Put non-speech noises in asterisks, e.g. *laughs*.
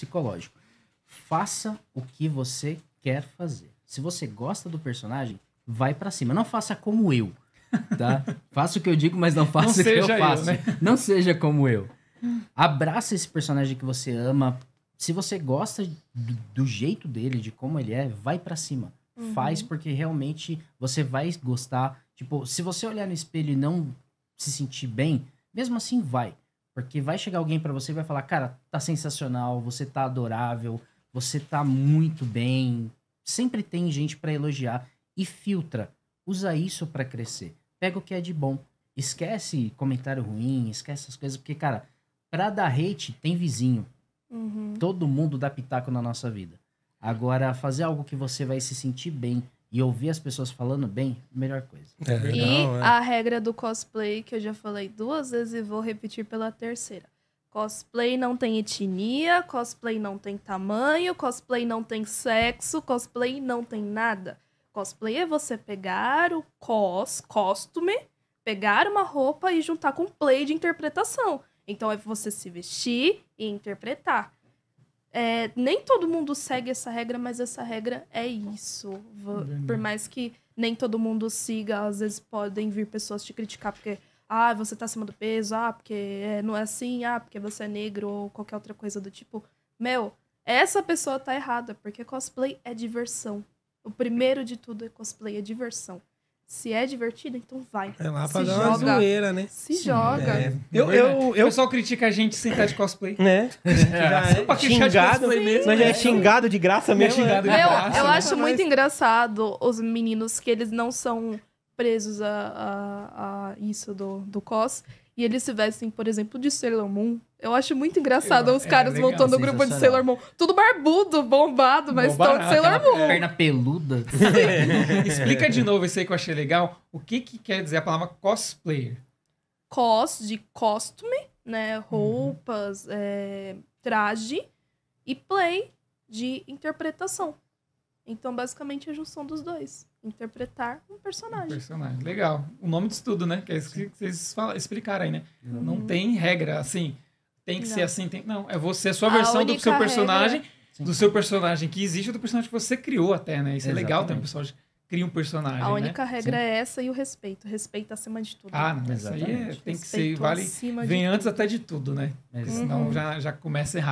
psicológico. Faça o que você quer fazer. Se você gosta do personagem, vai para cima. Não faça como eu, tá? *laughs* faça o que eu digo, mas não faça não o que eu faço. Eu, né? Não seja como eu. Abraça esse personagem que você ama. Se você gosta do, do jeito dele, de como ele é, vai para cima. Uhum. Faz porque realmente você vai gostar. Tipo, se você olhar no espelho e não se sentir bem, mesmo assim vai. Porque vai chegar alguém para você e vai falar: cara, tá sensacional, você tá adorável, você tá muito bem. Sempre tem gente para elogiar. E filtra. Usa isso para crescer. Pega o que é de bom. Esquece comentário ruim, esquece essas coisas, porque, cara, pra dar hate tem vizinho. Uhum. Todo mundo dá pitaco na nossa vida. Agora, fazer algo que você vai se sentir bem, e ouvir as pessoas falando bem, melhor coisa. É, e não, é. a regra do cosplay, que eu já falei duas vezes e vou repetir pela terceira. Cosplay não tem etnia, cosplay não tem tamanho, cosplay não tem sexo, cosplay não tem nada. Cosplay é você pegar o cos, costume, pegar uma roupa e juntar com play de interpretação. Então é você se vestir e interpretar é, nem todo mundo segue essa regra, mas essa regra é isso. Por mais que nem todo mundo siga, às vezes podem vir pessoas te criticar porque ah, você tá acima do peso, ah, porque é, não é assim, ah, porque você é negro ou qualquer outra coisa do tipo. Meu, essa pessoa tá errada, porque cosplay é diversão. O primeiro de tudo é cosplay, é diversão. Se é divertido, então vai. É lá pra se dar joga. uma zoeira, né? Se Sim, joga. É. é. Eu, eu, eu só critico a gente sem estar de cosplay. Né? É. *laughs* Já é. Tá xingado, de mesmo, mas já é né? xingado de graça mesmo. É xingado né? de eu, graça. Eu, eu né? acho muito engraçado os meninos que eles não são presos a, a, a isso do, do cos e eles se vestem, por exemplo, de Sailor Moon. Eu acho muito engraçado eu, os é caras voltando ao grupo de Sailor Moon. Tudo barbudo, bombado, mas estão de Sailor Moon. Perna peluda. *laughs* *laughs* Explica de novo isso aí que eu achei legal. O que, que quer dizer a palavra cosplayer? Cos, de costume, né? Uhum. Roupas, uhum. é, traje. E play, de interpretação. Então, basicamente, é a junção dos dois. Interpretar um personagem. Um personagem. Legal. O nome de estudo, né? Que é isso que vocês explicaram aí, né? Uhum. Não tem regra, assim, tem que não. ser assim, tem... Não, é você, a sua a versão do seu personagem, regra... do seu personagem que existe, do personagem que você criou até, né? Isso Exatamente. é legal também, pessoal cria um personagem. A né? única né? regra Sim. é essa e o respeito. Respeito acima de tudo. Ah, não, isso aí é, tem que ser. Vale, vem antes tudo. até de tudo, né? senão uhum. já, já começa errado.